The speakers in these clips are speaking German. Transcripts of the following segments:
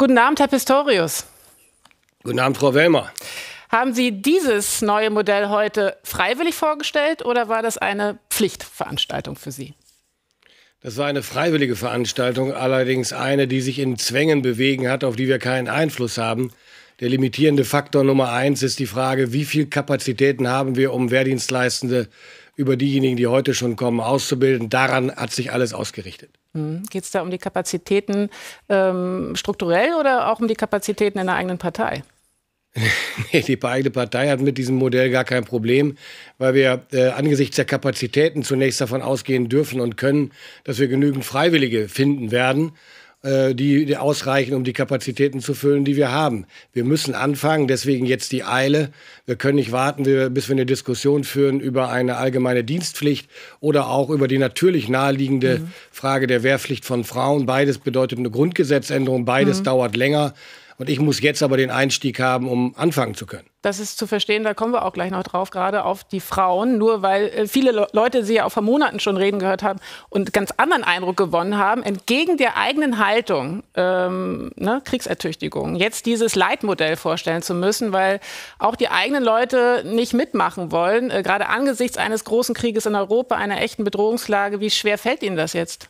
Guten Abend, Herr Pistorius. Guten Abend, Frau Wellmer. Haben Sie dieses neue Modell heute freiwillig vorgestellt oder war das eine Pflichtveranstaltung für Sie? Das war eine freiwillige Veranstaltung, allerdings eine, die sich in Zwängen bewegen hat, auf die wir keinen Einfluss haben. Der limitierende Faktor Nummer eins ist die Frage, wie viel Kapazitäten haben wir, um Wehrdienstleistende über diejenigen, die heute schon kommen, auszubilden. Daran hat sich alles ausgerichtet. Mhm. Geht es da um die Kapazitäten ähm, strukturell oder auch um die Kapazitäten in der eigenen Partei? die eigene Partei hat mit diesem Modell gar kein Problem, weil wir äh, angesichts der Kapazitäten zunächst davon ausgehen dürfen und können, dass wir genügend Freiwillige finden werden. Äh, die, die ausreichen, um die Kapazitäten zu füllen, die wir haben. Wir müssen anfangen, deswegen jetzt die Eile. Wir können nicht warten, bis wir eine Diskussion führen über eine allgemeine Dienstpflicht oder auch über die natürlich naheliegende mhm. Frage der Wehrpflicht von Frauen. Beides bedeutet eine Grundgesetzänderung, beides mhm. dauert länger. Und ich muss jetzt aber den Einstieg haben, um anfangen zu können. Das ist zu verstehen, da kommen wir auch gleich noch drauf, gerade auf die Frauen. Nur weil äh, viele Leute sie ja auch vor Monaten schon reden gehört haben und ganz anderen Eindruck gewonnen haben, entgegen der eigenen Haltung, ähm, ne, Kriegsertüchtigung, jetzt dieses Leitmodell vorstellen zu müssen, weil auch die eigenen Leute nicht mitmachen wollen, äh, gerade angesichts eines großen Krieges in Europa, einer echten Bedrohungslage. Wie schwer fällt Ihnen das jetzt?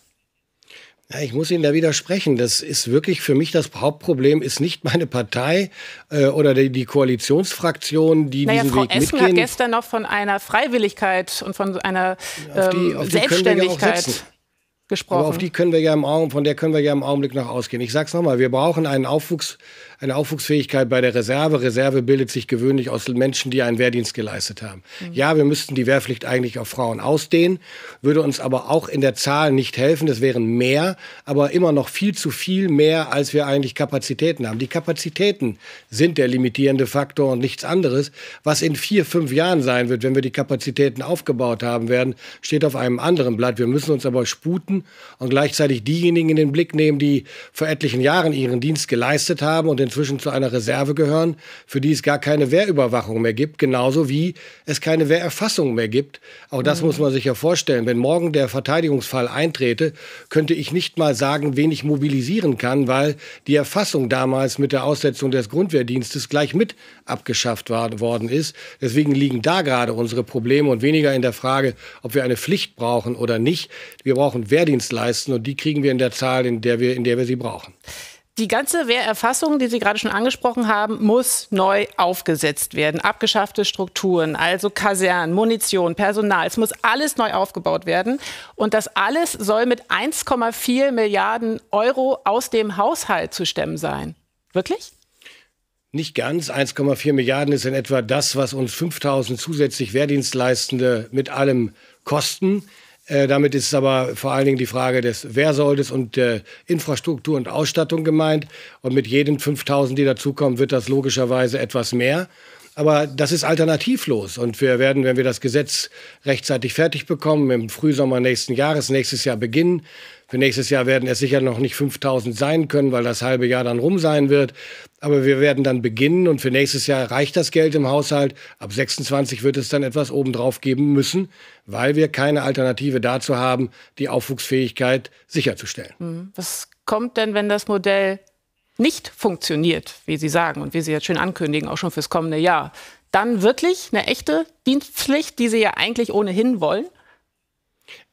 Ja, ich muss Ihnen da widersprechen. Das ist wirklich für mich das Hauptproblem, ist nicht meine Partei äh, oder die, die, Koalitionsfraktion, die naja, diesen Frau Weg Essen mitgehen. hat gestern noch von einer Freiwilligkeit und von einer ähm, auf die, auf Selbstständigkeit gesprochen. Aber auf die können wir ja im Augenblick, von der können wir ja im Augenblick noch ausgehen. Ich sag's nochmal, wir brauchen einen Aufwuchs, eine Aufwuchsfähigkeit bei der Reserve. Reserve bildet sich gewöhnlich aus Menschen, die einen Wehrdienst geleistet haben. Mhm. Ja, wir müssten die Wehrpflicht eigentlich auf Frauen ausdehnen, würde uns aber auch in der Zahl nicht helfen. Das wären mehr, aber immer noch viel zu viel mehr, als wir eigentlich Kapazitäten haben. Die Kapazitäten sind der limitierende Faktor und nichts anderes. Was in vier, fünf Jahren sein wird, wenn wir die Kapazitäten aufgebaut haben werden, steht auf einem anderen Blatt. Wir müssen uns aber sputen und gleichzeitig diejenigen in den Blick nehmen, die vor etlichen Jahren ihren Dienst geleistet haben und inzwischen zu einer Reserve gehören, für die es gar keine Wehrüberwachung mehr gibt, genauso wie es keine Wehrerfassung mehr gibt. Auch das mhm. muss man sich ja vorstellen. Wenn morgen der Verteidigungsfall eintrete, könnte ich nicht mal sagen, wen ich mobilisieren kann, weil die Erfassung damals mit der Aussetzung des Grundwehrdienstes gleich mit abgeschafft war, worden ist. Deswegen liegen da gerade unsere Probleme und weniger in der Frage, ob wir eine Pflicht brauchen oder nicht. Wir brauchen Wehrdienst Wehrdienst leisten und die kriegen wir in der Zahl, in der wir, in der wir sie brauchen. Die ganze Wehrerfassung, die Sie gerade schon angesprochen haben, muss neu aufgesetzt werden. Abgeschaffte Strukturen, also Kasernen, Munition, Personal, es muss alles neu aufgebaut werden. Und das alles soll mit 1,4 Milliarden Euro aus dem Haushalt zu stemmen sein. Wirklich? Nicht ganz. 1,4 Milliarden ist in etwa das, was uns 5000 zusätzlich Wehrdienstleistende mit allem kosten. Äh, damit ist aber vor allen Dingen die Frage des Wer soll das und äh, Infrastruktur und Ausstattung gemeint. Und mit jedem 5000, die dazukommen, wird das logischerweise etwas mehr. Aber das ist alternativlos. Und wir werden, wenn wir das Gesetz rechtzeitig fertig bekommen, im Frühsommer nächsten Jahres, nächstes Jahr beginnen. Für nächstes Jahr werden es sicher noch nicht 5000 sein können, weil das halbe Jahr dann rum sein wird. Aber wir werden dann beginnen und für nächstes Jahr reicht das Geld im Haushalt. Ab 26 wird es dann etwas obendrauf geben müssen, weil wir keine Alternative dazu haben, die Aufwuchsfähigkeit sicherzustellen. Hm. Was kommt denn, wenn das Modell nicht funktioniert, wie Sie sagen und wie Sie jetzt schön ankündigen, auch schon fürs kommende Jahr, dann wirklich eine echte Dienstpflicht, die Sie ja eigentlich ohnehin wollen?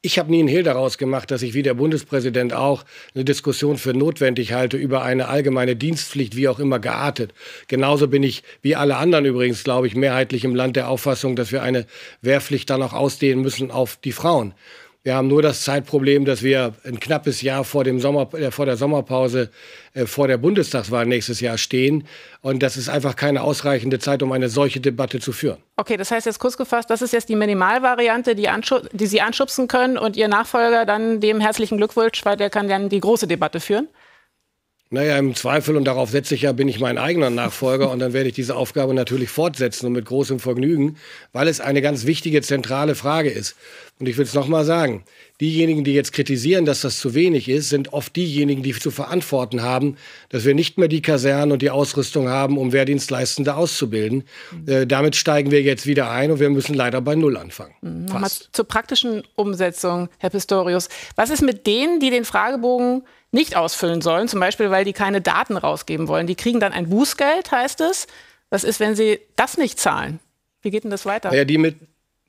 Ich habe nie einen Hehl daraus gemacht, dass ich wie der Bundespräsident auch eine Diskussion für notwendig halte über eine allgemeine Dienstpflicht, wie auch immer geartet. Genauso bin ich, wie alle anderen übrigens, glaube ich, mehrheitlich im Land der Auffassung, dass wir eine Wehrpflicht dann auch ausdehnen müssen auf die Frauen. Wir haben nur das Zeitproblem, dass wir ein knappes Jahr vor, dem Sommer, äh, vor der Sommerpause, äh, vor der Bundestagswahl nächstes Jahr stehen. Und das ist einfach keine ausreichende Zeit, um eine solche Debatte zu führen. Okay, das heißt jetzt kurz gefasst, das ist jetzt die Minimalvariante, die, die Sie anschubsen können und Ihr Nachfolger dann dem herzlichen Glückwunsch, weil der kann dann die große Debatte führen. Naja, im Zweifel, und darauf setze ich ja, bin ich mein eigener Nachfolger und dann werde ich diese Aufgabe natürlich fortsetzen und mit großem Vergnügen, weil es eine ganz wichtige, zentrale Frage ist. Und ich will es nochmal sagen, diejenigen, die jetzt kritisieren, dass das zu wenig ist, sind oft diejenigen, die zu verantworten haben, dass wir nicht mehr die Kasernen und die Ausrüstung haben, um Wehrdienstleistende auszubilden. Mhm. Äh, damit steigen wir jetzt wieder ein und wir müssen leider bei Null anfangen. Mhm. Nochmal zur praktischen Umsetzung, Herr Pistorius. Was ist mit denen, die den Fragebogen nicht ausfüllen sollen, zum Beispiel, weil die keine Daten rausgeben wollen? Die kriegen dann ein Bußgeld, heißt es. Was ist, wenn sie das nicht zahlen? Wie geht denn das weiter? Ja, die mit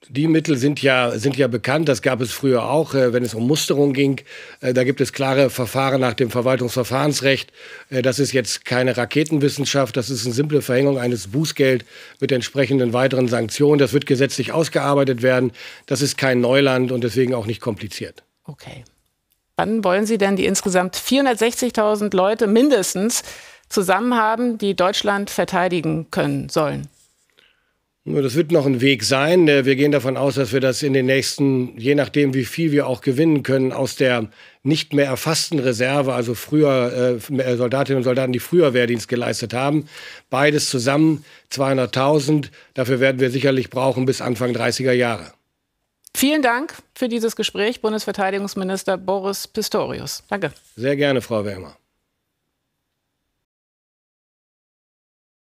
die Mittel sind ja, sind ja bekannt, das gab es früher auch, äh, wenn es um Musterung ging. Äh, da gibt es klare Verfahren nach dem Verwaltungsverfahrensrecht. Äh, das ist jetzt keine Raketenwissenschaft, das ist eine simple Verhängung eines Bußgeld mit entsprechenden weiteren Sanktionen. Das wird gesetzlich ausgearbeitet werden. Das ist kein Neuland und deswegen auch nicht kompliziert. Okay. Wann wollen Sie denn die insgesamt 460.000 Leute mindestens zusammen haben, die Deutschland verteidigen können sollen? Das wird noch ein Weg sein. Wir gehen davon aus, dass wir das in den nächsten, je nachdem, wie viel wir auch gewinnen können, aus der nicht mehr erfassten Reserve, also früher äh, äh Soldatinnen und Soldaten, die früher Wehrdienst geleistet haben, beides zusammen 200.000. Dafür werden wir sicherlich brauchen bis Anfang 30er Jahre. Vielen Dank für dieses Gespräch, Bundesverteidigungsminister Boris Pistorius. Danke. Sehr gerne, Frau Wermer.